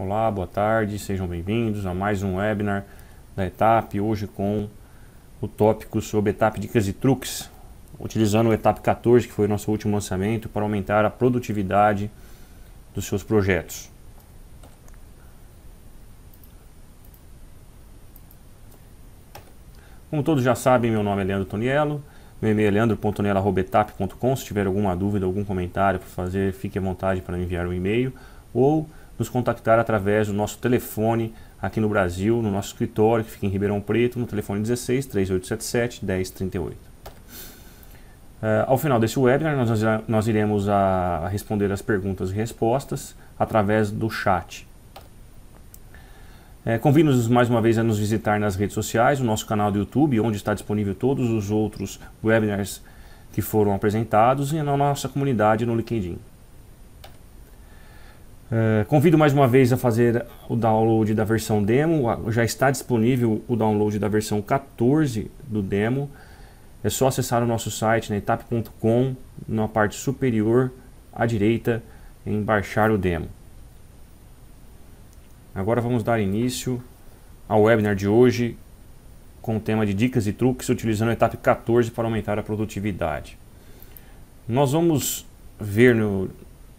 Olá, boa tarde, sejam bem-vindos a mais um webinar da ETAP, hoje com o tópico sobre ETAP Dicas e Truques, utilizando o ETAP 14, que foi o nosso último lançamento, para aumentar a produtividade dos seus projetos. Como todos já sabem, meu nome é Leandro Toniello, meu e-mail é leandro.toniello.etap.com. Se tiver alguma dúvida, algum comentário para fazer, fique à vontade para me enviar um e-mail ou nos contactar através do nosso telefone aqui no Brasil, no nosso escritório que fica em Ribeirão Preto, no telefone 16 3877 1038. Uh, ao final desse webinar, nós, nós iremos a, a responder as perguntas e respostas através do chat. É, Convido-nos mais uma vez a nos visitar nas redes sociais, o nosso canal do YouTube, onde está disponível todos os outros webinars que foram apresentados, e na nossa comunidade no LinkedIn. Eh, convido mais uma vez a fazer o download da versão demo. Já está disponível o download da versão 14 do demo. É só acessar o nosso site, na né, etap.com, na parte superior à direita, em baixar o demo. Agora vamos dar início ao webinar de hoje com o tema de dicas e truques utilizando a etapa 14 para aumentar a produtividade. Nós vamos ver no,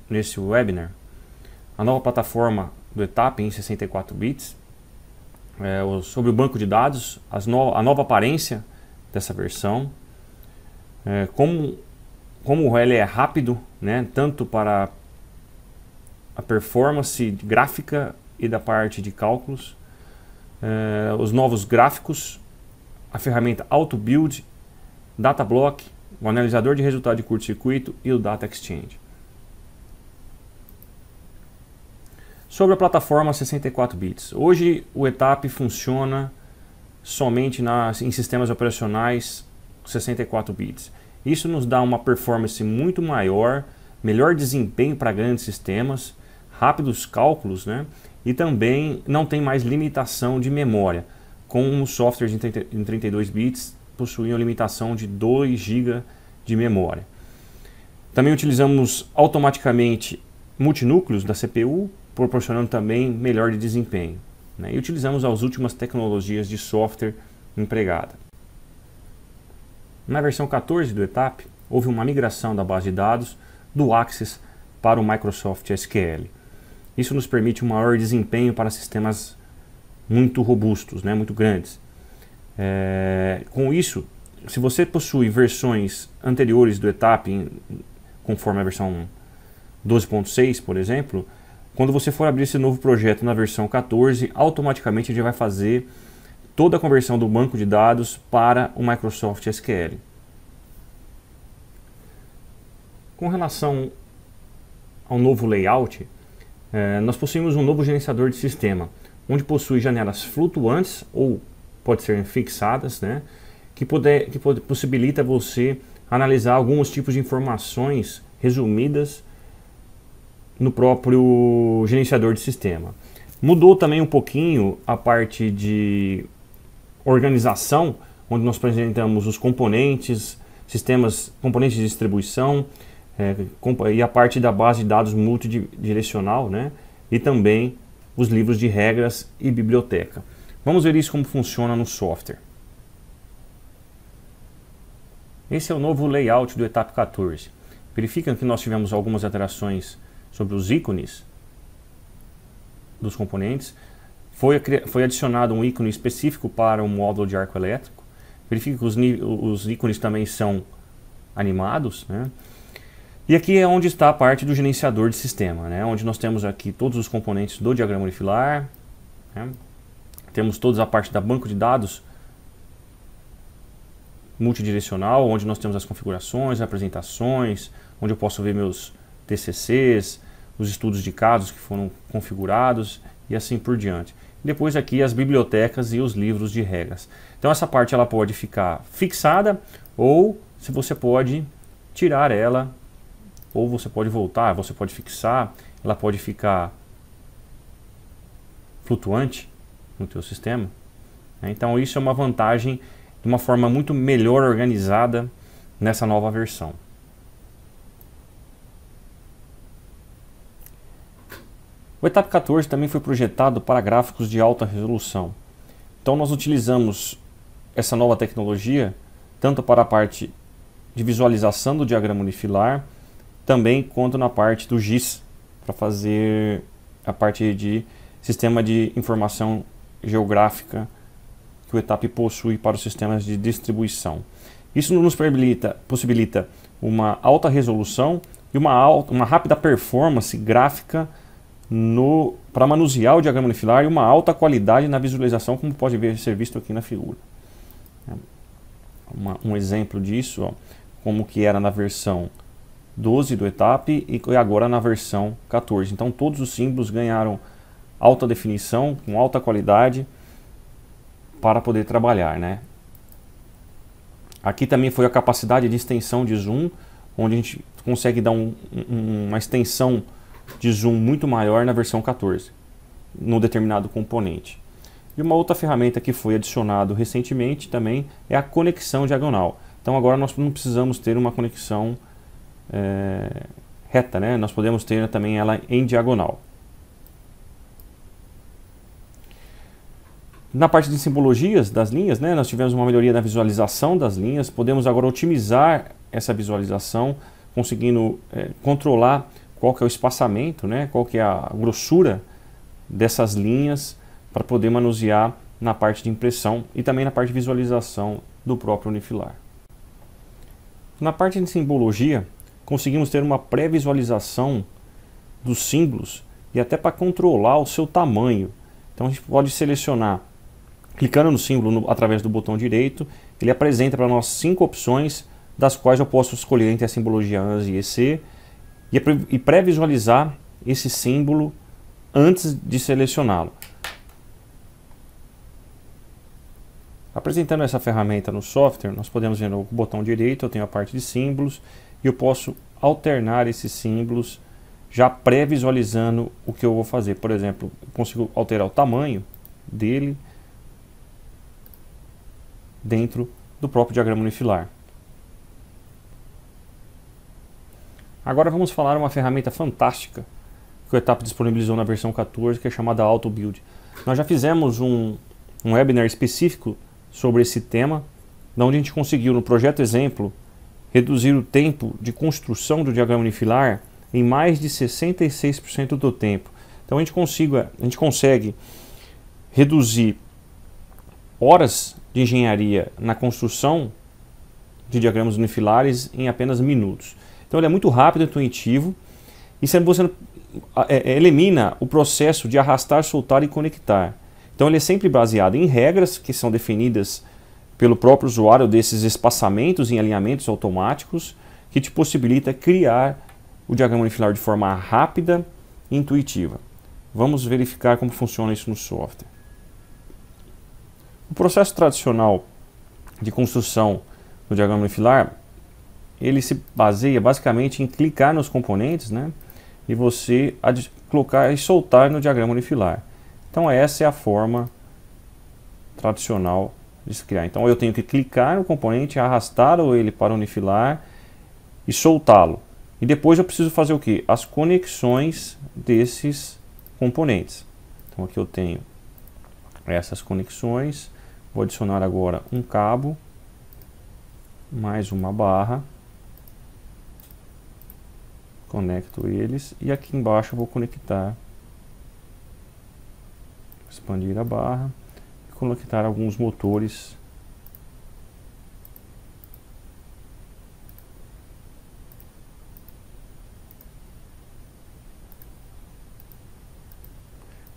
nesse webinar a nova plataforma do ETAP em 64 bits, é, sobre o banco de dados, no, a nova aparência dessa versão, é, como, como ele é rápido, né, tanto para a performance gráfica e da parte de cálculos, é, os novos gráficos, a ferramenta AutoBuild, DataBlock, o analisador de resultado de curto-circuito e o Data Exchange. Sobre a plataforma 64 bits. Hoje o ETAP funciona somente nas, em sistemas operacionais 64 bits. Isso nos dá uma performance muito maior, melhor desempenho para grandes sistemas, rápidos cálculos, né? E também não tem mais limitação de memória. Com os softwares em, 32 bits possuíam limitação de 2 GB de memória. Também utilizamos automaticamente multinúcleos da CPU, proporcionando também melhor de desempenho. Né? E utilizamos as últimas tecnologias de software empregada. Na versão 14 do ETAP, houve uma migração da base de dados do Access para o Microsoft SQL. Isso nos permite um maior desempenho para sistemas muito robustos, né, muito grandes. É, com isso, se você possui versões anteriores do ETAP, conforme a versão 12.6, por exemplo, quando você for abrir esse novo projeto na versão 14, automaticamente ele vai fazer toda a conversão do banco de dados para o Microsoft SQL. Com relação ao novo layout, eh, nós possuímos um novo gerenciador de sistema, onde possui janelas flutuantes ou pode ser fixadas, né, que, poder, que possibilita você analisar alguns tipos de informações resumidas no próprio gerenciador de sistema. Mudou também um pouquinho a parte de organização, onde nós apresentamos os componentes, sistemas, componentes de distribuição é, e a parte da base de dados multidirecional, né? E também os livros de regras e biblioteca. Vamos ver isso como funciona no software. Esse é o novo layout do etapa 14. Verificam que nós tivemos algumas alterações sobre os ícones dos componentes. Foi, foi adicionado um ícone específico para um módulo de arco elétrico. Verifique que os, os ícones também são animados. Né? E aqui é onde está a parte do gerenciador de sistema, né? onde nós temos aqui todos os componentes do diagrama unifilar. Né? Temos toda a parte da banco de dados multidirecional, onde nós temos as configurações, apresentações, onde eu posso ver meus TCCs, os estudos de casos que foram configurados e assim por diante. Depois aqui as bibliotecas e os livros de regras. Então essa parte ela pode ficar fixada ou se você pode tirar ela ou você pode voltar, você pode fixar, ela pode ficar flutuante no teu sistema. Né? Então isso é uma vantagem de uma forma muito melhor organizada nessa nova versão. O ETAP 14 também foi projetado para gráficos de alta resolução. Então nós utilizamos essa nova tecnologia tanto para a parte de visualização do diagrama unifilar, também quanto na parte do GIS para fazer a parte de sistema de informação geográfica que o ETAP possui para os sistemas de distribuição. Isso nos possibilita, possibilita uma alta resolução e uma, alta, uma rápida performance gráfica para manusear o diagrama unifilar e uma alta qualidade na visualização, como pode ver, ser visto aqui na figura. É uma, um exemplo disso, ó, como que era na versão 12 do ETAP e agora na versão 14. Então todos os símbolos ganharam alta definição, com alta qualidade, para poder trabalhar. Né? Aqui também foi a capacidade de extensão de zoom, onde a gente consegue dar um, um, uma extensão de zoom muito maior na versão 14, num determinado componente. E uma outra ferramenta que foi adicionada recentemente também é a conexão diagonal. Então agora nós não precisamos ter uma conexão é, reta, né? nós podemos ter também ela em diagonal. Na parte de simbologias das linhas, né, nós tivemos uma melhoria na visualização das linhas, podemos agora otimizar essa visualização, conseguindo é, controlar qual que é o espaçamento, né? qual que é a grossura dessas linhas para poder manusear na parte de impressão e também na parte de visualização do próprio unifilar. Na parte de simbologia, conseguimos ter uma pré-visualização dos símbolos e até para controlar o seu tamanho. Então a gente pode selecionar, clicando no símbolo no, através do botão direito, ele apresenta para nós cinco opções, das quais eu posso escolher entre a simbologia ANSI e EC, é e pré-visualizar esse símbolo antes de selecioná-lo. Apresentando essa ferramenta no software, nós podemos ver no botão direito, eu tenho a parte de símbolos e eu posso alternar esses símbolos já pré-visualizando o que eu vou fazer. Por exemplo, eu consigo alterar o tamanho dele dentro do próprio diagrama unifilar. Agora vamos falar uma ferramenta fantástica que o Etap disponibilizou na versão 14, que é chamada Auto Build. Nós já fizemos um, um webinar específico sobre esse tema, onde a gente conseguiu, no projeto exemplo, reduzir o tempo de construção do diagrama unifilar em mais de 66% do tempo. Então a gente, consiga, a gente consegue reduzir horas de engenharia na construção de diagramas unifilares em apenas minutos. Então ele é muito rápido, intuitivo e você é, é, elimina o processo de arrastar, soltar e conectar. Então ele é sempre baseado em regras que são definidas pelo próprio usuário desses espaçamentos em alinhamentos automáticos que te possibilita criar o diagrama unifilar de forma rápida e intuitiva. Vamos verificar como funciona isso no software. O processo tradicional de construção do diagrama unifilar ele se baseia basicamente em clicar nos componentes né, e você colocar e soltar no diagrama unifilar. Então essa é a forma tradicional de se criar. Então eu tenho que clicar no componente, arrastar ele para unifilar e soltá-lo. E depois eu preciso fazer o que? As conexões desses componentes. Então aqui eu tenho essas conexões. Vou adicionar agora um cabo, mais uma barra. Conecto eles e aqui embaixo eu vou conectar, expandir a barra e conectar alguns motores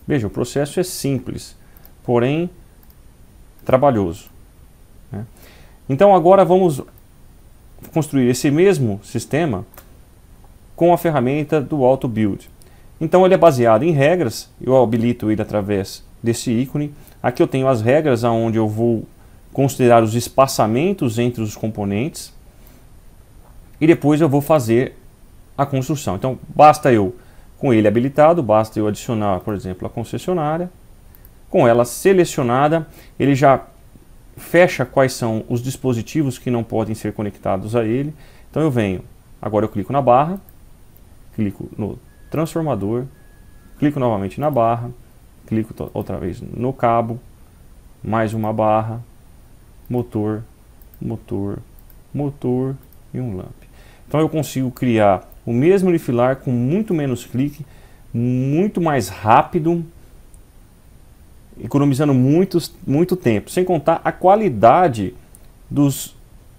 Veja, o processo é simples, porém trabalhoso. Né? Então agora vamos construir esse mesmo sistema com a ferramenta do Auto Build. Então ele é baseado em regras, eu habilito ele através desse ícone. Aqui eu tenho as regras onde eu vou considerar os espaçamentos entre os componentes e depois eu vou fazer a construção. Então basta eu, com ele habilitado, basta eu adicionar, por exemplo, a concessionária. Com ela selecionada, ele já fecha quais são os dispositivos que não podem ser conectados a ele. Então eu venho, agora eu clico na barra, clico no transformador, clico novamente na barra, clico outra vez no cabo, mais uma barra, motor, motor, motor e um lamp. Então eu consigo criar o mesmo lifilar com muito menos clique, muito mais rápido, economizando muito, muito tempo, sem contar a qualidade dos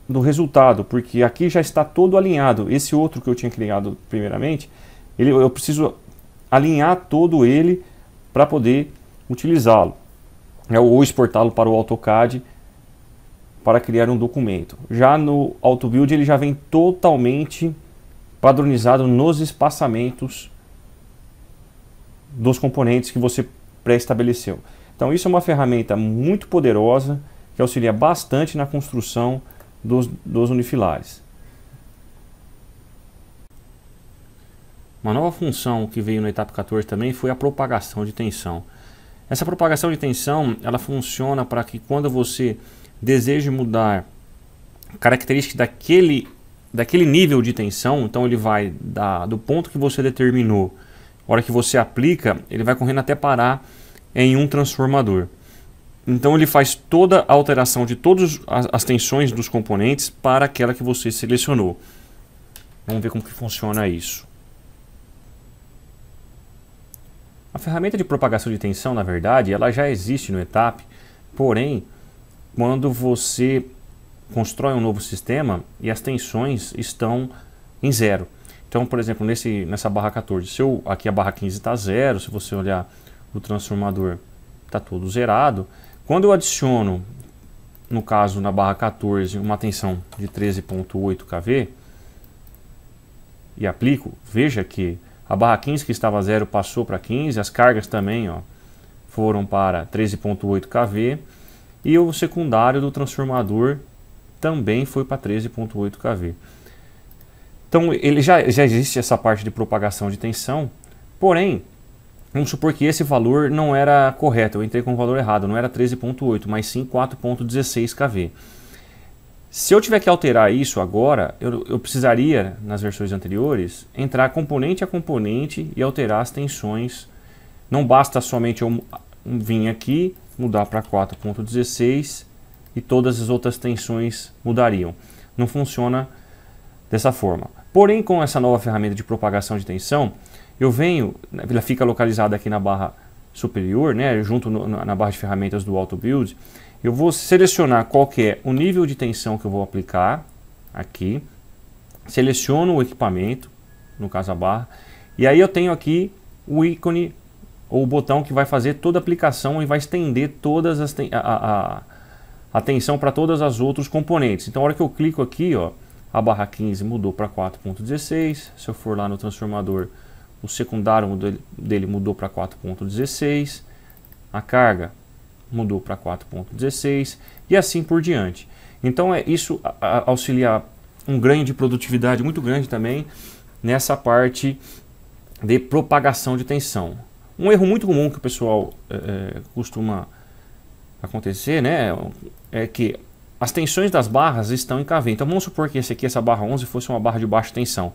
no resultado, porque aqui já está todo alinhado. Esse outro que eu tinha criado primeiramente, ele, eu preciso alinhar todo ele para poder utilizá-lo. É ou exportá-lo para o AutoCAD para criar um documento. Já no AutoBuild ele já vem totalmente padronizado nos espaçamentos dos componentes que você pré-estabeleceu. Então isso é uma ferramenta muito poderosa que auxilia bastante na construção dos, dos unifilares. Uma nova função que veio na etapa 14 também foi a propagação de tensão. Essa propagação de tensão ela funciona para que quando você deseja mudar característica daquele, daquele nível de tensão, então ele vai da, do ponto que você determinou, a hora que você aplica, ele vai correndo até parar em um transformador. Então ele faz toda a alteração de todas as tensões dos componentes para aquela que você selecionou. Vamos ver como que funciona isso. A ferramenta de propagação de tensão, na verdade, ela já existe no ETAP, porém, quando você constrói um novo sistema e as tensões estão em zero. Então, por exemplo, nesse, nessa barra 14, se eu, aqui a barra 15 está zero, se você olhar o transformador está todo zerado, quando eu adiciono, no caso na barra 14, uma tensão de 13.8 kV e aplico, veja que a barra 15 que estava zero passou para 15, as cargas também ó, foram para 13.8 kV e o secundário do transformador também foi para 13.8 kV. Então ele já, já existe essa parte de propagação de tensão, porém Vamos supor que esse valor não era correto, eu entrei com o valor errado, não era 13.8, mas sim 4.16 kV. Se eu tiver que alterar isso agora, eu, eu, precisaria, nas versões anteriores, entrar componente a componente e alterar as tensões. Não basta somente eu vir aqui, mudar para 4.16 e todas as outras tensões mudariam. Não funciona dessa forma. Porém, com essa nova ferramenta de propagação de tensão, eu venho, ela fica localizada aqui na barra superior, né, junto no, na barra de ferramentas do Auto Build. Eu vou selecionar qual que é o nível de tensão que eu vou aplicar aqui. Seleciono o equipamento, no caso a barra, e aí eu tenho aqui o ícone ou o botão que vai fazer toda a aplicação e vai estender todas as ten a, a, a tensão para todas as outros componentes. Então, a hora que eu clico aqui, ó, a barra 15 mudou para 4.16. Se eu for lá no transformador o secundário dele mudou para 4.16, a carga mudou para 4.16 e assim por diante. Então é isso auxilia um ganho de produtividade muito grande também nessa parte de propagação de tensão. Um erro muito comum que o pessoal é, é costuma acontecer, né, é que as tensões das barras estão em KV. Então vamos supor que esse aqui, essa barra 11, fosse uma barra de baixa tensão.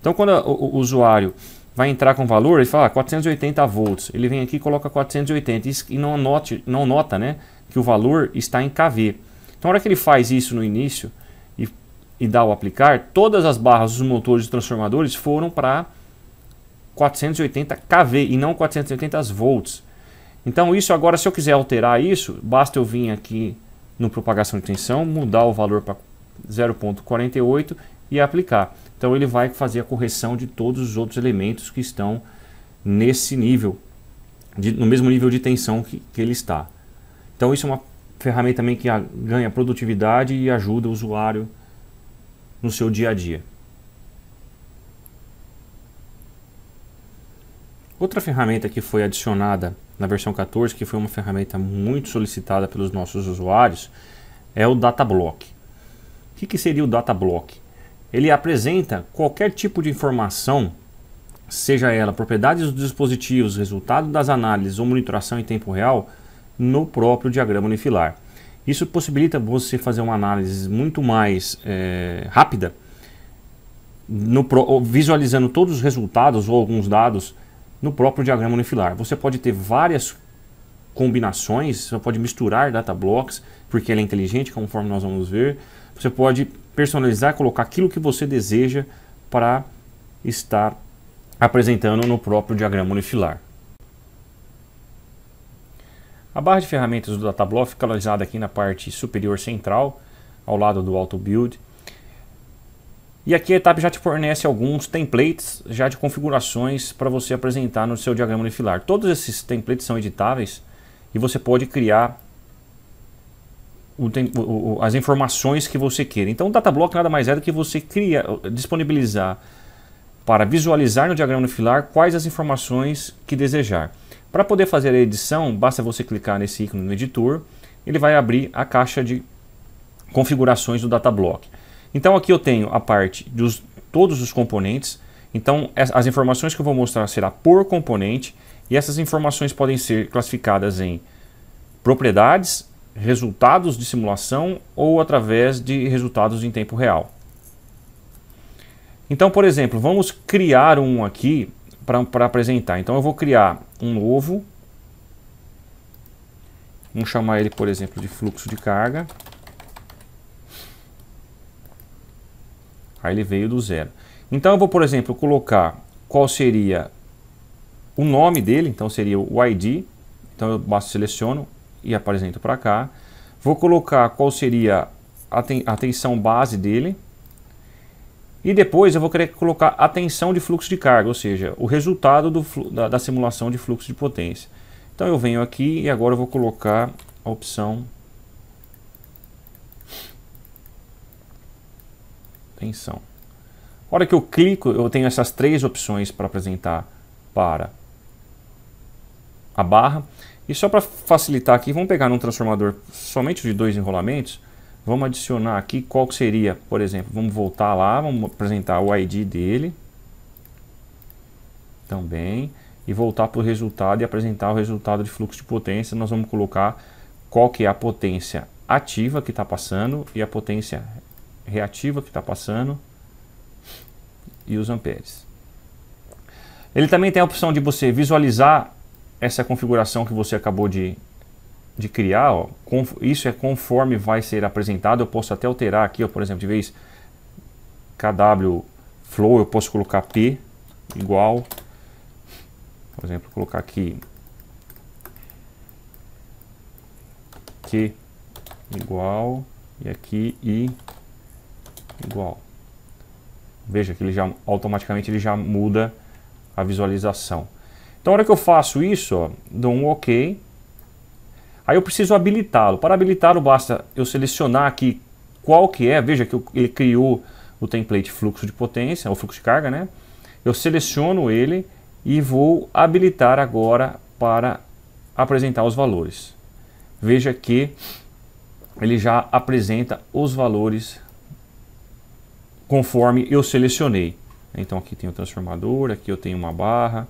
Então quando o, o usuário vai entrar com valor ah, e fala 480 volts. Ele vem aqui e coloca 480 e não, note, não nota né, que o valor está em kV. Então, na hora que ele faz isso no início e, e dá o aplicar, todas as barras dos motores e transformadores foram para 480 kV e não 480 volts. Então, isso agora, se eu quiser alterar isso, basta eu vir aqui no propagação de tensão, mudar o valor para 0.48 e aplicar. Então ele vai fazer a correção de todos os outros elementos que estão nesse nível, de, no mesmo nível de tensão que, que ele está. Então isso é uma ferramenta também que a, ganha produtividade e ajuda o usuário no seu dia a dia. Outra ferramenta que foi adicionada na versão 14, que foi uma ferramenta muito solicitada pelos nossos usuários, é o DataBlock. O que, que seria o DataBlock? ele apresenta qualquer tipo de informação, seja ela propriedades dos dispositivos, resultado das análises ou monitoração em tempo real, no próprio diagrama unifilar. Isso possibilita você fazer uma análise muito mais é, rápida, no, visualizando todos os resultados ou alguns dados no próprio diagrama unifilar. Você pode ter várias combinações, você pode misturar data blocks, porque ele é inteligente, conforme nós vamos ver. Você pode personalizar, colocar aquilo que você deseja para estar apresentando no próprio diagrama unifilar. A barra de ferramentas do Datablow fica localizada aqui na parte superior central, ao lado do Auto Build. E aqui a ETAP já te fornece alguns templates já de configurações para você apresentar no seu diagrama unifilar. Todos esses templates são editáveis e você pode criar o, o, as informações que você queira. Então, o data block nada mais é do que você cria, disponibilizar para visualizar no diagrama no filar quais as informações que desejar. Para poder fazer a edição, basta você clicar nesse ícone no editor, ele vai abrir a caixa de configurações do data block. Então aqui eu tenho a parte dos todos os componentes. Então as informações que eu vou mostrar será por componente e essas informações podem ser classificadas em propriedades, resultados de simulação ou através de resultados em tempo real. Então, por exemplo, vamos criar um aqui para apresentar. Então eu vou criar um novo. Vamos chamar ele, por exemplo, de fluxo de carga. Aí ele veio do zero. Então eu vou, por exemplo, colocar qual seria o nome dele. Então seria o ID. Então eu basta seleciono e apresento para cá. Vou colocar qual seria a, ten a tensão base dele. E depois eu vou querer colocar a tensão de fluxo de carga, ou seja, o resultado do, da, da simulação de fluxo de potência. Então eu venho aqui e agora eu vou colocar a opção tensão. A hora que eu clico, eu tenho essas três opções para apresentar para a barra. E só para facilitar aqui, vamos pegar num transformador somente de dois enrolamentos, vamos adicionar aqui qual seria, por exemplo, vamos voltar lá, vamos apresentar o ID dele, também, e voltar para o resultado e apresentar o resultado de fluxo de potência, nós vamos colocar qual que é a potência ativa que está passando e a potência reativa que está passando e os amperes. Ele também tem a opção de você visualizar essa configuração que você acabou de, de criar, ó, isso é conforme vai ser apresentado, eu posso até alterar aqui, ó, por exemplo, de vez KW flow, eu posso colocar P igual, por exemplo, colocar aqui Q igual e aqui I igual. Veja que ele já automaticamente ele já muda a visualização. Então, na hora que eu faço isso, ó, dou um OK. Aí eu preciso habilitá-lo. Para habilitá-lo, basta eu selecionar aqui qual que é. Veja que ele criou o template fluxo de potência, o fluxo de carga, né? Eu seleciono ele e vou habilitar agora para apresentar os valores. Veja que ele já apresenta os valores conforme eu selecionei. Então aqui tem o transformador, aqui eu tenho uma barra,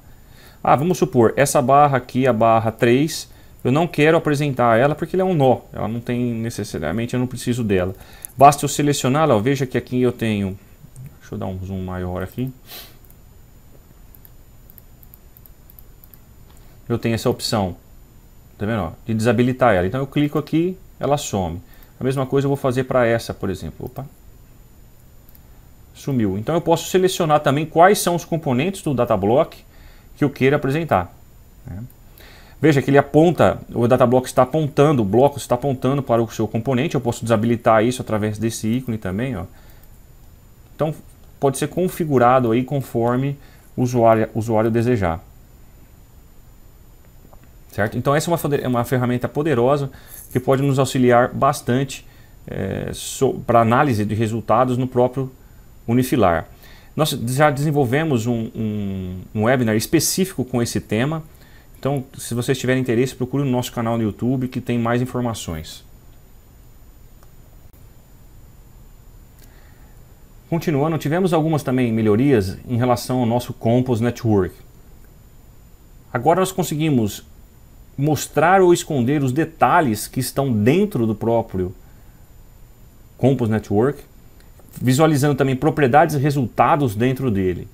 ah, vamos supor, essa barra aqui, a barra 3, eu não quero apresentar ela porque ele é um nó. Ela não tem necessariamente, eu não preciso dela. Basta eu selecioná-la, veja que aqui eu tenho... Deixa eu dar um zoom maior aqui. Eu tenho essa opção, tá vendo? Ó, de desabilitar ela. Então eu clico aqui, ela some. A mesma coisa eu vou fazer para essa, por exemplo. Opa. Sumiu. Então eu posso selecionar também quais são os componentes do datablock que eu queira apresentar. Né? Veja que ele aponta, o datablock está apontando, o bloco está apontando para o seu componente. Eu posso desabilitar isso através desse ícone também. Ó. Então pode ser configurado aí conforme o usuário, usuário desejar. Certo? Então essa é uma, é uma ferramenta poderosa que pode nos auxiliar bastante é, so, para análise de resultados no próprio Unifilar. Nós já desenvolvemos um, um, um webinar específico com esse tema. Então, se vocês tiverem interesse, procure o nosso canal no YouTube que tem mais informações. Continuando, tivemos algumas também melhorias em relação ao nosso Compos Network. Agora nós conseguimos mostrar ou esconder os detalhes que estão dentro do próprio Compos Network visualizando também propriedades e resultados dentro dele.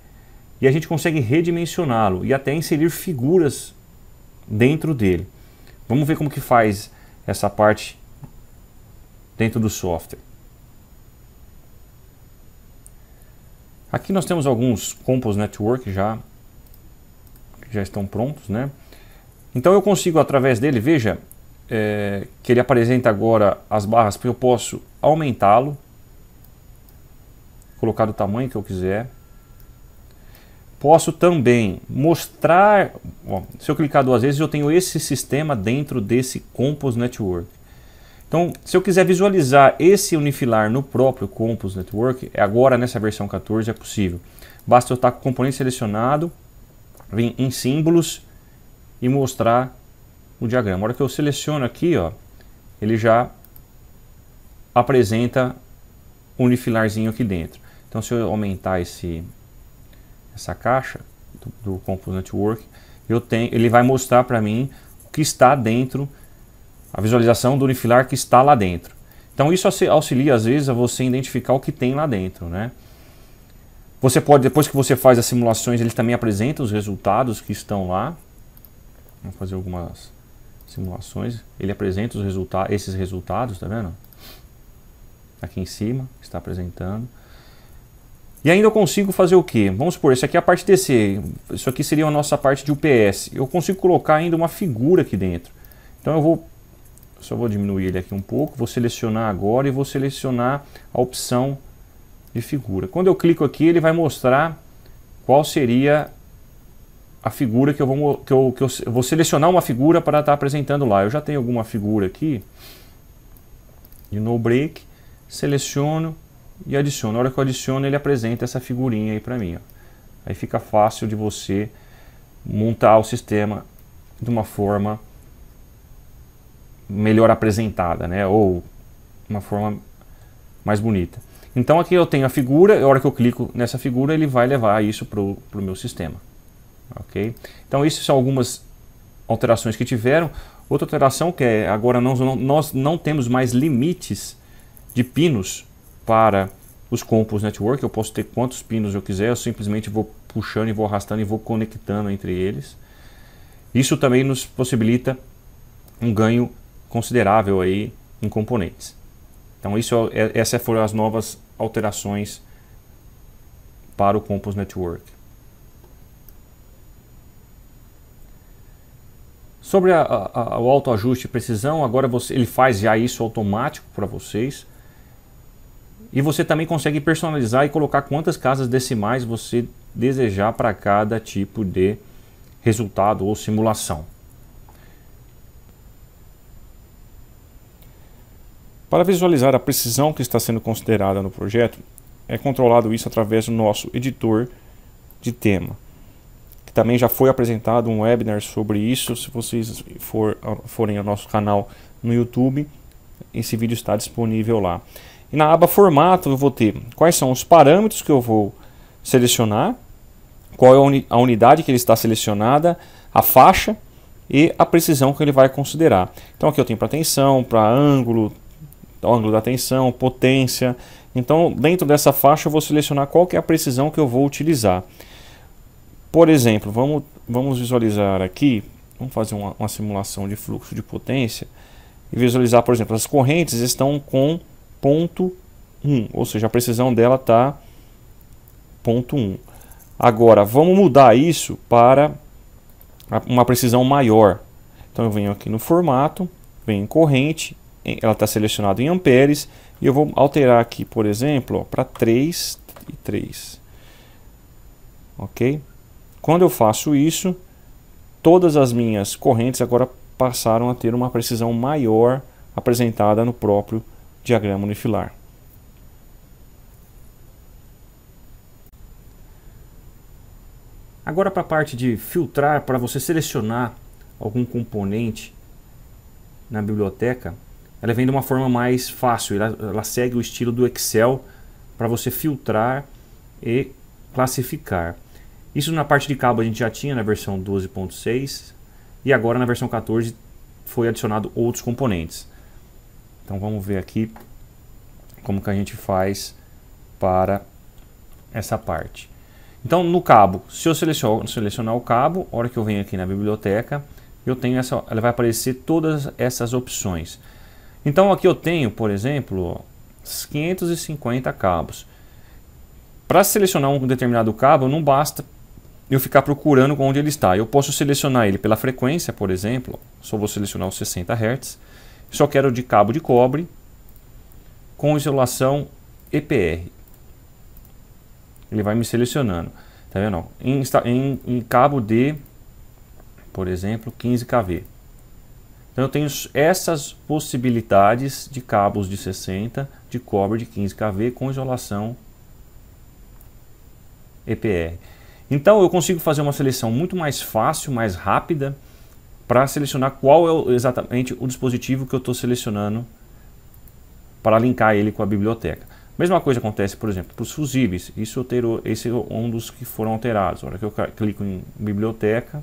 E a gente consegue redimensioná-lo e até inserir figuras dentro dele. Vamos ver como que faz essa parte dentro do software. Aqui nós temos alguns Compos Network já que já estão prontos, né? Então eu consigo através dele, veja, é, que ele apresenta agora as barras que eu posso aumentá-lo, colocar o tamanho que eu quiser. Posso também mostrar, se eu clicar duas vezes eu tenho esse sistema dentro desse Compos Network. Então, se eu quiser visualizar esse unifilar no próprio Compos Network, é agora nessa versão 14 é possível. Basta eu estar com o componente selecionado, vir em símbolos e mostrar o diagrama. A hora que eu seleciono aqui, ó, ele já apresenta o unifilarzinho aqui dentro. Então, se eu aumentar esse, essa caixa do, do Component Work, eu tenho, ele vai mostrar para mim o que está dentro, a visualização do unifilar que está lá dentro. Então, isso auxilia, às vezes, a você identificar o que tem lá dentro, né? Você pode, depois que você faz as simulações, ele também apresenta os resultados que estão lá. Vamos fazer algumas simulações. Ele apresenta os resulta esses resultados, tá vendo? Aqui em cima, está apresentando. E ainda eu consigo fazer o quê? Vamos supor, isso aqui é a parte DC. isso aqui seria a nossa parte de UPS. Eu consigo colocar ainda uma figura aqui dentro. Então eu vou, só vou diminuir ele aqui um pouco, vou selecionar agora e vou selecionar a opção de figura. Quando eu clico aqui, ele vai mostrar qual seria a figura que eu vou, que eu, que eu vou selecionar uma figura para estar apresentando lá. Eu já tenho alguma figura aqui de no break, seleciono, e adiciono. Na hora que eu adiciono, ele apresenta essa figurinha aí para mim. Ó. Aí fica fácil de você montar o sistema de uma forma melhor apresentada, né? Ou uma forma mais bonita. Então aqui eu tenho a figura, a hora que eu clico nessa figura, ele vai levar isso para o meu sistema. Ok? Então isso são algumas alterações que tiveram. Outra alteração que é, agora nós nós não temos mais limites de pinos para os compos network, eu posso ter quantos pinos eu quiser, eu simplesmente vou puxando e vou arrastando e vou conectando entre eles. Isso também nos possibilita um ganho considerável aí em componentes. Então isso é, é essas foram as novas alterações para o Compos Network. Sobre a, a, o autoajuste e precisão, agora você, ele faz já isso automático para vocês. E você também consegue personalizar e colocar quantas casas decimais você desejar para cada tipo de resultado ou simulação. Para visualizar a precisão que está sendo considerada no projeto, é controlado isso através do nosso editor de tema. Que também já foi apresentado um webinar sobre isso, se vocês for, forem ao nosso canal no YouTube, esse vídeo está disponível lá. E na aba formato eu vou ter quais são os parâmetros que eu vou selecionar, qual é a unidade que ele está selecionada, a faixa e a precisão que ele vai considerar. Então aqui eu tenho para tensão, para ângulo, ângulo da tensão, potência. Então dentro dessa faixa eu vou selecionar qual que é a precisão que eu vou utilizar. Por exemplo, vamos, vamos visualizar aqui, vamos fazer uma, uma simulação de fluxo de potência e visualizar, por exemplo, as correntes estão com 0,1, ou seja, a precisão dela está 0,1. Agora, vamos mudar isso para uma precisão maior. Então eu venho aqui no formato, venho em corrente, ela está selecionada em amperes, e eu vou alterar aqui, por exemplo, para 3 e 3. Ok? Quando eu faço isso, todas as minhas correntes agora passaram a ter uma precisão maior apresentada no próprio diagrama unifilar. Agora para a parte de filtrar, para você selecionar algum componente na biblioteca, ela vem de uma forma mais fácil, ela, ela segue o estilo do Excel para você filtrar e classificar. Isso na parte de cabo a gente já tinha na versão 12.6 e agora na versão 14 foi adicionado outros componentes. Então vamos ver aqui como que a gente faz para essa parte. Então no cabo, se eu selecionar, selecionar o cabo, a hora que eu venho aqui na biblioteca, eu tenho essa, ela vai aparecer todas essas opções. Então aqui eu tenho, por exemplo, 550 cabos. Para selecionar um determinado cabo, não basta eu ficar procurando onde ele está. Eu posso selecionar ele pela frequência, por exemplo. Só vou selecionar os 60 Hz. Só quero de cabo de cobre com isolação EPR. Ele vai me selecionando. Tá vendo? Em, em, em cabo de, por exemplo, 15 kV. Então eu tenho essas possibilidades de cabos de 60 de cobre de 15 kV com isolação EPR. Então eu consigo fazer uma seleção muito mais fácil, mais rápida para selecionar qual é exatamente o dispositivo que eu estou selecionando para linkar ele com a biblioteca. Mesma coisa acontece, por exemplo, para os fusíveis. Isso alterou, esse é um dos que foram alterados. Na hora que eu clico em biblioteca,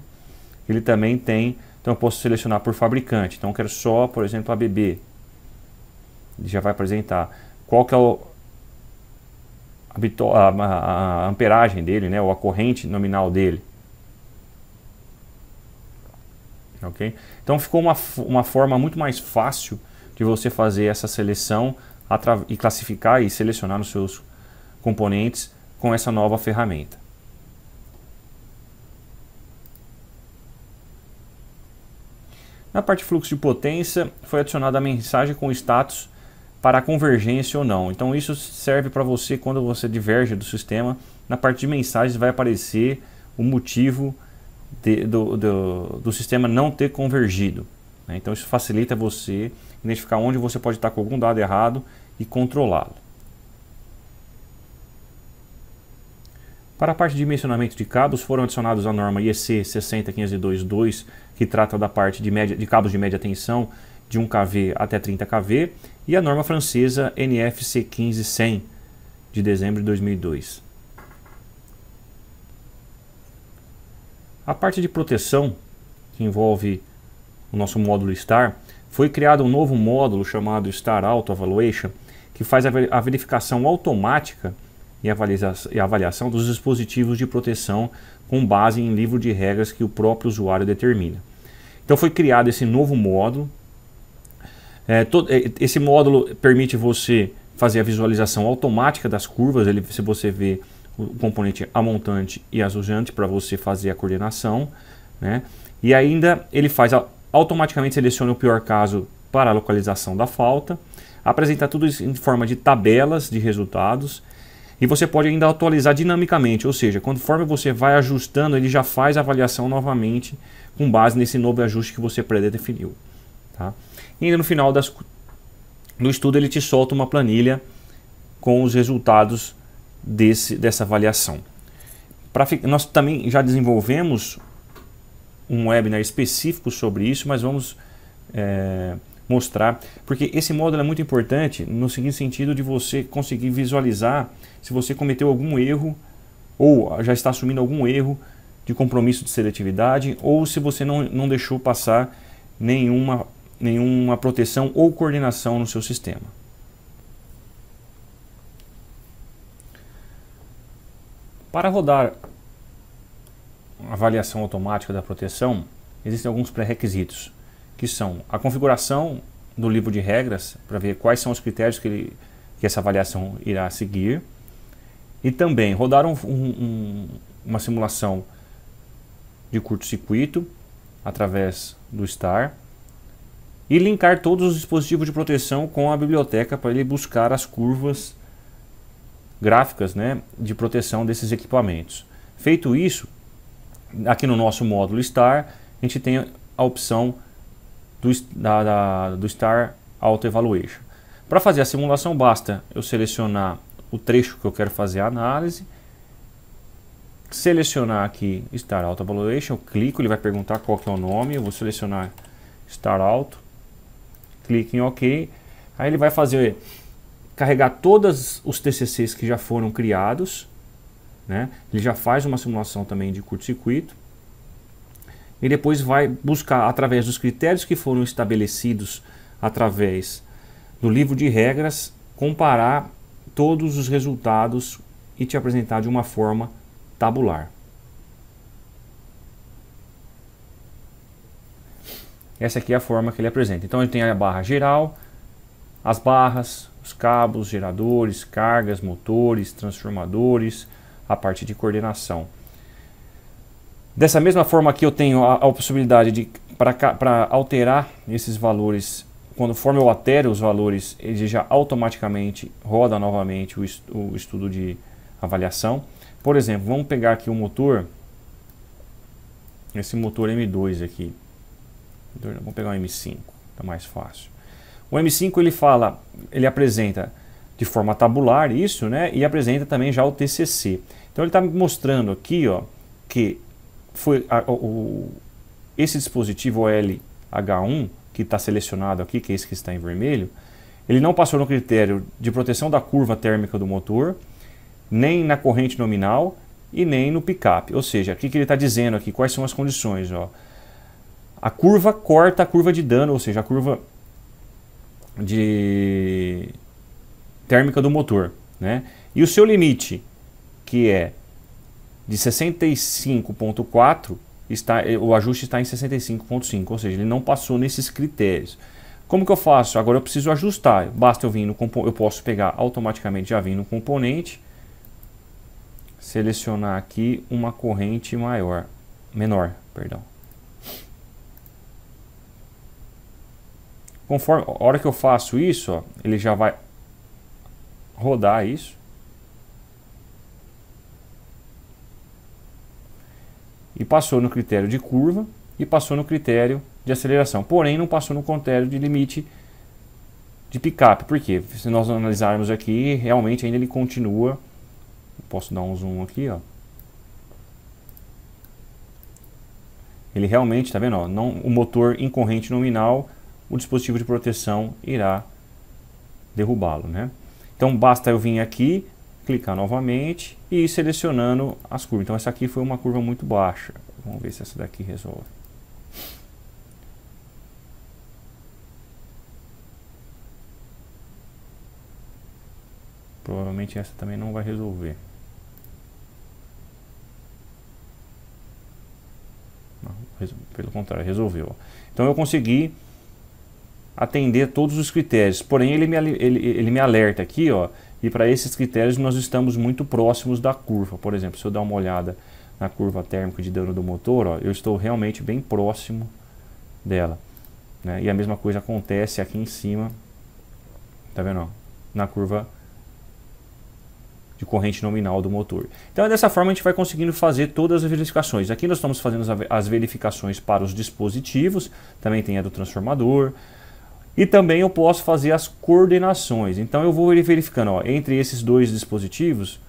ele também tem. Então eu posso selecionar por fabricante. Então eu quero só, por exemplo, a BB. Ele já vai apresentar qual que é o, a, a, a, amperagem dele, né, ou a corrente nominal dele. Então ficou uma, uma forma muito mais fácil de você fazer essa seleção e classificar e selecionar os seus componentes com essa nova ferramenta. Na parte fluxo de potência, foi adicionada a mensagem com status para convergência ou não. Então isso serve para você quando você diverge do sistema, na parte de mensagens vai aparecer o motivo de, do, do, do, sistema não ter convergido. Né? Então isso facilita você identificar onde você pode estar com algum dado errado e controlá-lo. Para a parte de dimensionamento de cabos, foram adicionados a norma IEC 60502.2, que trata da parte de, média, de cabos de média tensão de 1 kV até 30 kV, e a norma francesa NFC 15100, de dezembro de 2002. A parte de proteção, que envolve o nosso módulo STAR, foi criado um novo módulo chamado STAR Auto Evaluation, que faz a verificação automática e e avaliação dos dispositivos de proteção com base em livro de regras que o próprio usuário determina. Então foi criado esse novo módulo. É, todo, é, esse módulo permite você fazer a visualização automática das curvas. Ele, se você vê o componente amontante e azulejante para você fazer a coordenação. Né? E ainda ele faz automaticamente seleciona o pior caso para a localização da falta, apresenta tudo isso em forma de tabelas de resultados e você pode ainda atualizar dinamicamente, ou seja, conforme você vai ajustando, ele já faz a avaliação novamente com base nesse novo ajuste que você predefiniu. Tá? E ainda no final das, no estudo ele te solta uma planilha com os resultados desse, dessa avaliação. Pra, nós também já desenvolvemos um webinar específico sobre isso, mas vamos é, mostrar, porque esse módulo é muito importante no seguinte sentido de você conseguir visualizar se você cometeu algum erro ou já está assumindo algum erro de compromisso de seletividade ou se você não, não deixou passar nenhuma, nenhuma proteção ou coordenação no seu sistema. Para rodar a avaliação automática da proteção, existem alguns pré-requisitos, que são a configuração do livro de regras, para ver quais são os critérios que, ele, que essa avaliação irá seguir, e também rodar um, um, uma simulação de curto-circuito através do STAR e linkar todos os dispositivos de proteção com a biblioteca para ele buscar as curvas gráficas né, de proteção desses equipamentos. Feito isso, aqui no nosso módulo Star, a gente tem a opção do, da, da, do Star Auto Evaluation. Para fazer a simulação, basta eu selecionar o trecho que eu quero fazer a análise, selecionar aqui Star Auto Evaluation, eu clico, ele vai perguntar qual que é o nome, eu vou selecionar Star Auto, clique em OK, aí ele vai fazer carregar todos os TCCs que já foram criados, né? ele já faz uma simulação também de curto-circuito, e depois vai buscar, através dos critérios que foram estabelecidos através do livro de regras, comparar todos os resultados e te apresentar de uma forma tabular. Essa aqui é a forma que ele apresenta. Então, ele tem a barra geral, as barras, os cabos, geradores, cargas, motores, transformadores, a parte de coordenação. Dessa mesma forma que eu tenho a, a possibilidade de para alterar esses valores, quando for eu altero os valores, ele já automaticamente roda novamente o, est o estudo de avaliação. Por exemplo, vamos pegar aqui o um motor, esse motor M2 aqui, vamos pegar o um M5, está mais fácil. O M5 ele fala, ele apresenta de forma tabular isso, né? E apresenta também já o TCC. Então ele está mostrando aqui, ó, que foi a, o, esse dispositivo LH1 que está selecionado aqui, que é esse que está em vermelho, ele não passou no critério de proteção da curva térmica do motor, nem na corrente nominal e nem no picape. Ou seja, o que ele está dizendo aqui? Quais são as condições? Ó? A curva corta a curva de dano, ou seja, a curva de térmica do motor, né? E o seu limite, que é de 65.4, está o ajuste está em 65.5, ou seja, ele não passou nesses critérios. Como que eu faço? Agora eu preciso ajustar. Basta eu vir no eu posso pegar automaticamente já vir no componente, selecionar aqui uma corrente maior, menor, perdão. Conforme a hora que eu faço isso, ó, ele já vai rodar isso. E passou no critério de curva e passou no critério de aceleração. Porém, não passou no critério de limite de picape. porque Se nós analisarmos aqui, realmente ainda ele continua. Posso dar um zoom aqui, ó. Ele realmente, tá vendo? Ó, não, o motor em corrente nominal o dispositivo de proteção irá derrubá-lo. Né? Então basta eu vir aqui, clicar novamente e ir selecionando as curvas. Então essa aqui foi uma curva muito baixa. Vamos ver se essa daqui resolve. Provavelmente essa também não vai resolver. pelo contrário, resolveu. Então eu consegui atender todos os critérios. Porém, ele me, ele, ele me alerta aqui, ó, e para esses critérios nós estamos muito próximos da curva. Por exemplo, se eu dar uma olhada na curva térmica de dano do motor, ó, eu estou realmente bem próximo dela. Né? E a mesma coisa acontece aqui em cima, tá vendo? Ó, na curva de corrente nominal do motor. Então é dessa forma a gente vai conseguindo fazer todas as verificações. Aqui nós estamos fazendo as verificações para os dispositivos, também tem a do transformador, e também eu posso fazer as coordenações. Então eu vou verificando, ó, entre esses dois dispositivos,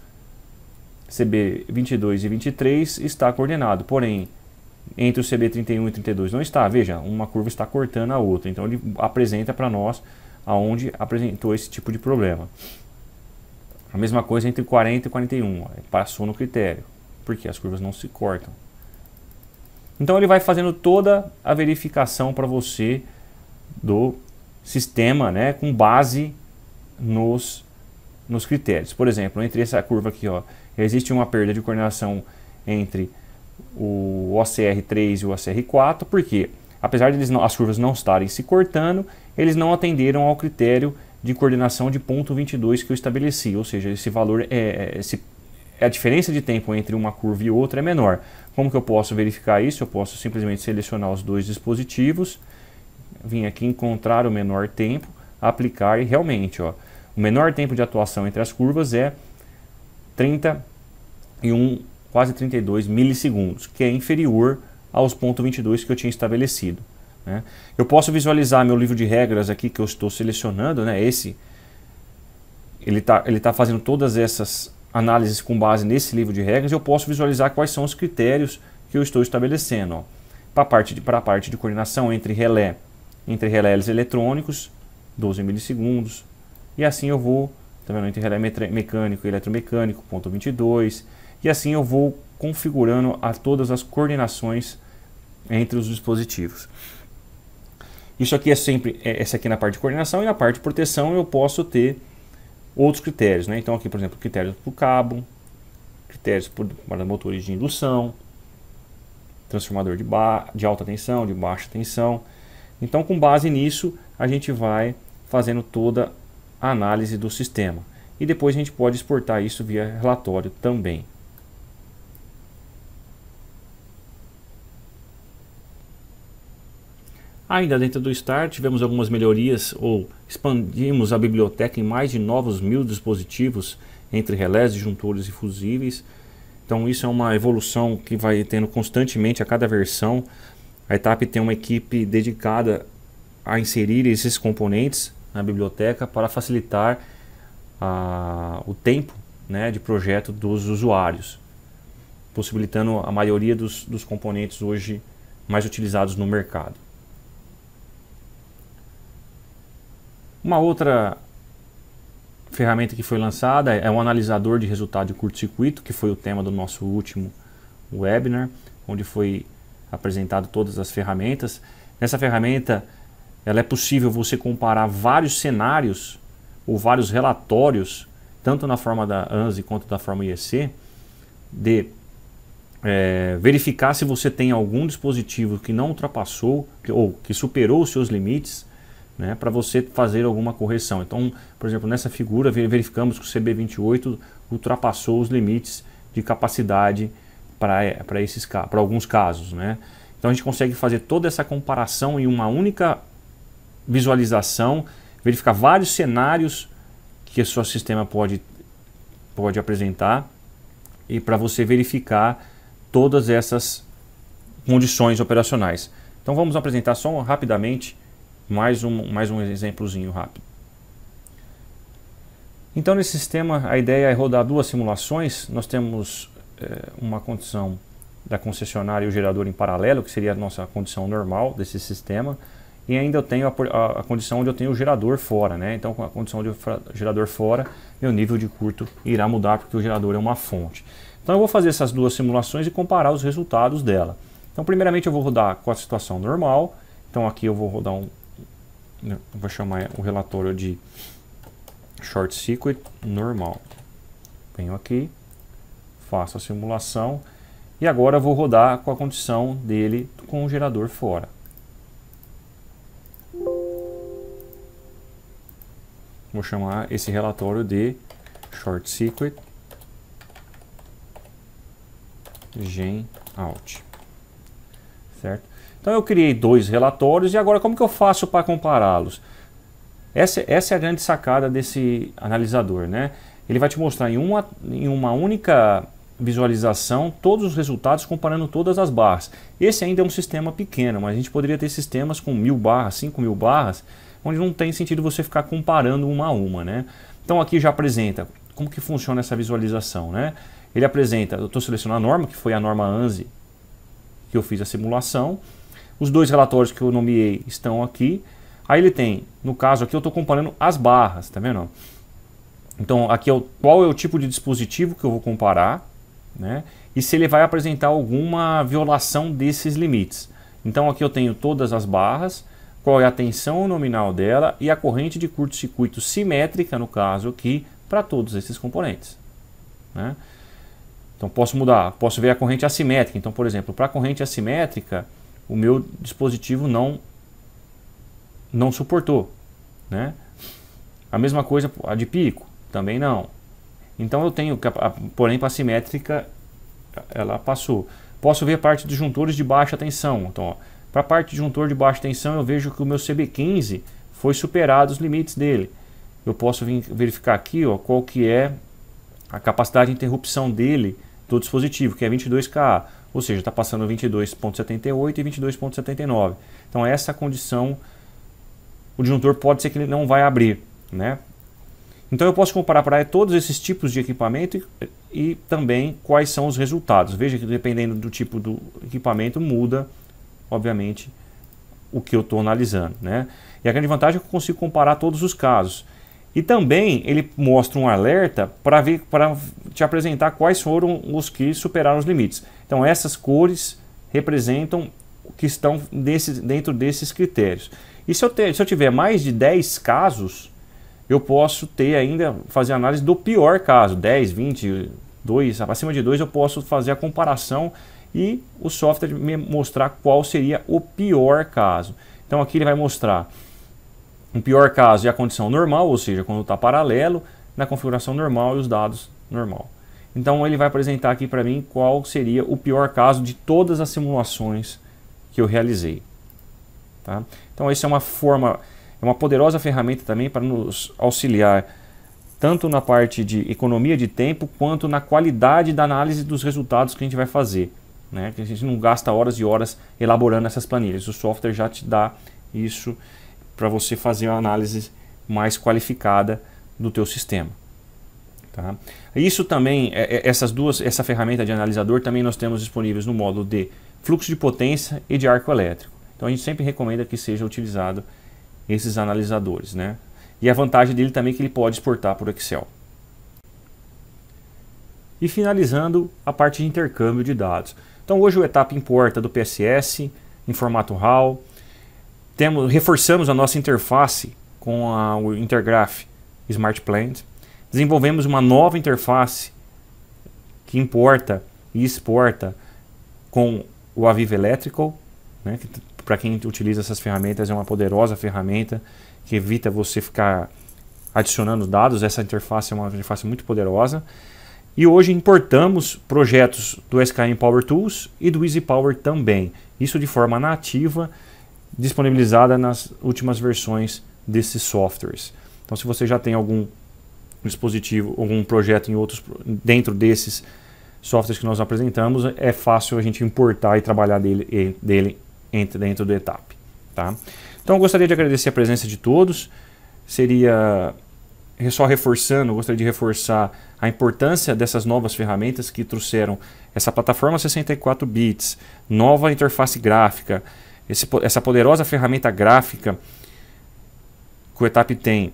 CB22 e 23 está coordenado, porém entre o CB31 e 32 não está. Veja, uma curva está cortando a outra, então ele apresenta para nós aonde apresentou esse tipo de problema. A mesma coisa entre 40 e 41, ó, passou no critério, porque as curvas não se cortam. Então ele vai fazendo toda a verificação para você do sistema né, com base nos, nos critérios. Por exemplo, entre essa curva aqui, ó, existe uma perda de coordenação entre o OCR3 e o OCR4, porque apesar de não, as curvas não estarem se cortando, eles não atenderam ao critério de coordenação de ponto 22 que eu estabeleci, ou seja, esse valor é, é esse, a diferença de tempo entre uma curva e outra é menor. Como que eu posso verificar isso? Eu posso simplesmente selecionar os dois dispositivos, vim aqui encontrar o menor tempo, aplicar e realmente, ó, o menor tempo de atuação entre as curvas é um quase 32 milissegundos, que é inferior aos 22 que eu tinha estabelecido. Né? Eu posso visualizar meu livro de regras aqui que eu estou selecionando, né? esse, ele está ele tá fazendo todas essas análises com base nesse livro de regras, eu posso visualizar quais são os critérios que eu estou estabelecendo. Para a parte, parte de coordenação entre relé entre relés eletrônicos, 12 milissegundos, e assim eu vou, também tá entre relé mecânico e eletromecânico, ponto 22, e assim eu vou configurando a todas as coordenações entre os dispositivos. Isso aqui é sempre, é, essa aqui é na parte de coordenação e na parte de proteção eu posso ter outros critérios, né? Então aqui, por exemplo, critérios para o cabo, critérios para motores de indução, transformador de, de alta tensão, de baixa tensão, então, com base nisso, a gente vai fazendo toda a análise do sistema. E depois a gente pode exportar isso via relatório também. Ainda dentro do Start, tivemos algumas melhorias ou expandimos a biblioteca em mais de novos mil dispositivos entre relés, disjuntores e fusíveis. Então isso é uma evolução que vai tendo constantemente a cada versão. A ETAP tem uma equipe dedicada a inserir esses componentes na biblioteca para facilitar a, ah, o tempo né, de projeto dos usuários, possibilitando a maioria dos, dos componentes hoje mais utilizados no mercado. Uma outra ferramenta que foi lançada é o analisador de resultado de curto-circuito, que foi o tema do nosso último webinar, onde foi apresentado todas as ferramentas. Nessa ferramenta, ela é possível você comparar vários cenários ou vários relatórios, tanto na forma da ANSI quanto da forma IEC, de é, verificar se você tem algum dispositivo que não ultrapassou que, ou que superou os seus limites né, para você fazer alguma correção. Então, por exemplo, nessa figura verificamos que o CB28 ultrapassou os limites de capacidade para esses para alguns casos, né? Então a gente consegue fazer toda essa comparação em uma única visualização, verificar vários cenários que o seu sistema pode pode apresentar e para você verificar todas essas condições operacionais. Então vamos apresentar só rapidamente mais um, mais um exemplozinho rápido. Então nesse sistema a ideia é rodar duas simulações. Nós temos eh, uma condição da concessionária e o gerador em paralelo, que seria a nossa condição normal desse sistema, e ainda eu tenho a, a, a condição onde eu tenho o gerador fora, né? Então, com a condição de gerador fora, meu nível de curto irá mudar porque o gerador é uma fonte. Então, eu vou fazer essas duas simulações e comparar os resultados dela. Então, primeiramente, eu vou rodar com a situação normal. Então, aqui eu vou rodar um... Né, vou chamar o relatório de short circuit normal. Venho aqui, faço a simulação e agora vou rodar com a condição dele com o gerador fora. Vou chamar esse relatório de short circuit gen out. Certo? Então eu criei dois relatórios e agora como que eu faço para compará-los? Essa, essa é a grande sacada desse analisador, né? Ele vai te mostrar em uma, em uma única visualização todos os resultados comparando todas as barras. Esse ainda é um sistema pequeno, mas a gente poderia ter sistemas com mil barras, cinco mil barras, onde não tem sentido você ficar comparando uma a uma, né? Então aqui já apresenta como que funciona essa visualização, né? Ele apresenta, eu estou selecionando a norma, que foi a norma ANSI que eu fiz a simulação. Os dois relatórios que eu nomeei estão aqui. Aí ele tem, no caso aqui eu estou comparando as barras, tá vendo? Então aqui é o, qual é o tipo de dispositivo que eu vou comparar né? e se ele vai apresentar alguma violação desses limites. Então aqui eu tenho todas as barras, qual é a tensão nominal dela e a corrente de curto-circuito simétrica, no caso aqui, para todos esses componentes. Né? Então posso mudar, posso ver a corrente assimétrica. Então, por exemplo, para a corrente assimétrica, o meu dispositivo não, não suportou. Né? A mesma coisa a de pico, também não. Então eu tenho, porém para simétrica ela passou. Posso ver a parte dos juntores de baixa tensão. Então, para a parte de juntor de baixa tensão, eu vejo que o meu CB15 foi superado os limites dele. Eu posso verificar aqui ó, qual que é a capacidade de interrupção dele do dispositivo, que é 22K, ou seja, está passando 22.78 e 22.79. Então essa condição, o disjuntor pode ser que ele não vai abrir, né? Então eu posso comparar para todos esses tipos de equipamento e, e, também quais são os resultados. Veja que dependendo do tipo do equipamento muda, obviamente, o que eu estou analisando. Né? E a grande vantagem é que eu consigo comparar todos os casos. E também ele mostra um alerta para ver para te apresentar quais foram os que superaram os limites. Então essas cores representam o que estão desse, dentro desses critérios. E se eu, ter, se eu tiver mais de 10 casos, eu posso ter ainda, fazer análise do pior caso, 10, 20, 2, acima de 2 eu posso fazer a comparação e o software me mostrar qual seria o pior caso. Então aqui ele vai mostrar o pior caso e a condição normal, ou seja, quando está paralelo, na configuração normal e os dados normal. Então ele vai apresentar aqui para mim qual seria o pior caso de todas as simulações que eu realizei. Tá? Então essa é uma forma é uma poderosa ferramenta também para nos auxiliar tanto na parte de economia de tempo quanto na qualidade da análise dos resultados que a gente vai fazer. Né? Que a gente não gasta horas e horas elaborando essas planilhas. O software já te dá isso para você fazer uma análise mais qualificada do teu sistema. Tá? Isso também, é, é, essas duas, essa ferramenta de analisador também nós temos disponíveis no módulo de fluxo de potência e de arco elétrico. Então a gente sempre recomenda que seja utilizado esses analisadores. Né? E a vantagem dele também é que ele pode exportar para o Excel. E finalizando a parte de intercâmbio de dados. Então hoje o etapa importa do PSS em formato RAW. Temos, reforçamos a nossa interface com a, o Intergraph Smart Plant. Desenvolvemos uma nova interface que importa e exporta com o Aviva Electrical, né, que para quem utiliza essas ferramentas, é uma poderosa ferramenta que evita você ficar adicionando dados. Essa interface é uma interface muito poderosa. E hoje importamos projetos do SKM Power Tools e do Easy Power também. Isso de forma nativa, disponibilizada nas últimas versões desses softwares. Então, se você já tem algum dispositivo, algum projeto em outros dentro desses softwares que nós apresentamos, é fácil a gente importar e trabalhar dele, dele entre dentro do ETAP. Tá? Então eu gostaria de agradecer a presença de todos. Seria só reforçando, gostaria de reforçar a importância dessas novas ferramentas que trouxeram essa plataforma 64 bits, nova interface gráfica, esse, essa poderosa ferramenta gráfica que o ETAP tem,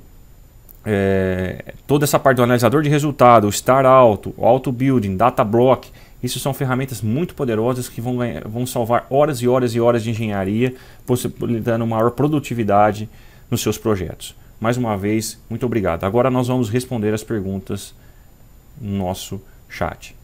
é, toda essa parte do analisador de resultado, o Star Auto, o Auto Building, Data Block, isso são ferramentas muito poderosas que vão, ganhar, vão salvar horas e horas e horas de engenharia, possibilitando maior produtividade nos seus projetos. Mais uma vez, muito obrigado. Agora nós vamos responder as perguntas no nosso chat.